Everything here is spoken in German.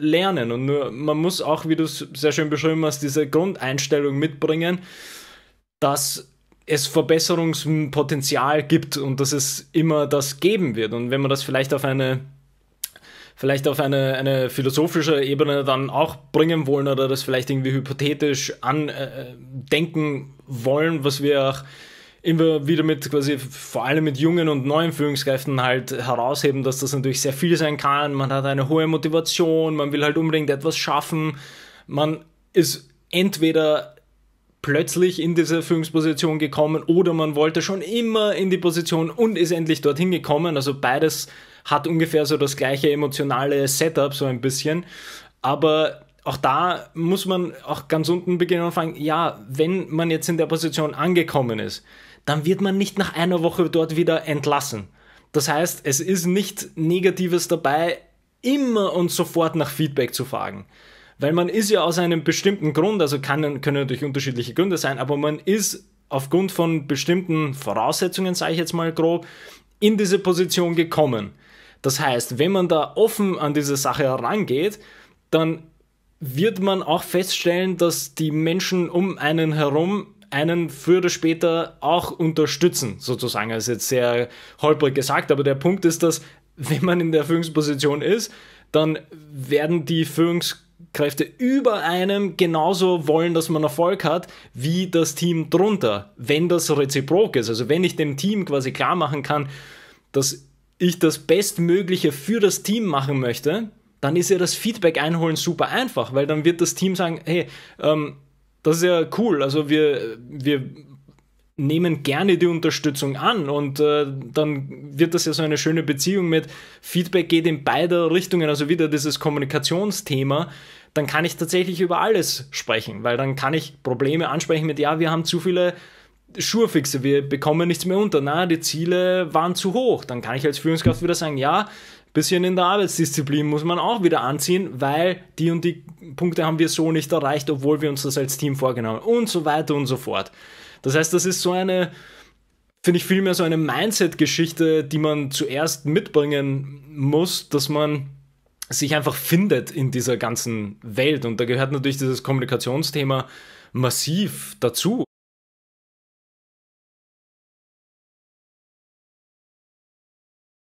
lernen. Und nur, man muss auch, wie du es sehr schön beschrieben hast, diese Grundeinstellung mitbringen, dass es Verbesserungspotenzial gibt und dass es immer das geben wird. Und wenn man das vielleicht auf eine vielleicht auf eine, eine philosophische Ebene dann auch bringen wollen oder das vielleicht irgendwie hypothetisch andenken äh, äh wollen, was wir auch immer wieder mit quasi vor allem mit jungen und neuen Führungskräften halt herausheben, dass das natürlich sehr viel sein kann. Man hat eine hohe Motivation, man will halt unbedingt etwas schaffen. Man ist entweder plötzlich in diese Führungsposition gekommen oder man wollte schon immer in die Position und ist endlich dorthin gekommen. Also beides hat ungefähr so das gleiche emotionale Setup so ein bisschen. Aber auch da muss man auch ganz unten beginnen und fragen, ja, wenn man jetzt in der Position angekommen ist, dann wird man nicht nach einer Woche dort wieder entlassen. Das heißt, es ist nicht Negatives dabei, immer und sofort nach Feedback zu fragen. Weil man ist ja aus einem bestimmten Grund, also kann, können natürlich unterschiedliche Gründe sein, aber man ist aufgrund von bestimmten Voraussetzungen, sage ich jetzt mal grob, in diese Position gekommen. Das heißt, wenn man da offen an diese Sache herangeht, dann wird man auch feststellen, dass die Menschen um einen herum einen früher oder später auch unterstützen, sozusagen. Das ist jetzt sehr holprig gesagt, aber der Punkt ist, dass wenn man in der Führungsposition ist, dann werden die Führungskräfte über einem genauso wollen, dass man Erfolg hat, wie das Team drunter, wenn das reziprok ist. Also wenn ich dem Team quasi klar machen kann, dass ich das Bestmögliche für das Team machen möchte, dann ist ja das Feedback einholen super einfach, weil dann wird das Team sagen, hey, ähm, das ist ja cool. Also wir, wir nehmen gerne die Unterstützung an und äh, dann wird das ja so eine schöne Beziehung mit Feedback geht in beide Richtungen, also wieder dieses Kommunikationsthema, dann kann ich tatsächlich über alles sprechen, weil dann kann ich Probleme ansprechen mit, ja, wir haben zu viele Schurfixe, wir bekommen nichts mehr unter. Na, die Ziele waren zu hoch. Dann kann ich als Führungskraft wieder sagen, ja, bisschen in der Arbeitsdisziplin muss man auch wieder anziehen, weil die und die Punkte haben wir so nicht erreicht, obwohl wir uns das als Team vorgenommen haben und so weiter und so fort. Das heißt, das ist so eine, finde ich vielmehr so eine Mindset-Geschichte, die man zuerst mitbringen muss, dass man sich einfach findet in dieser ganzen Welt. Und da gehört natürlich dieses Kommunikationsthema massiv dazu.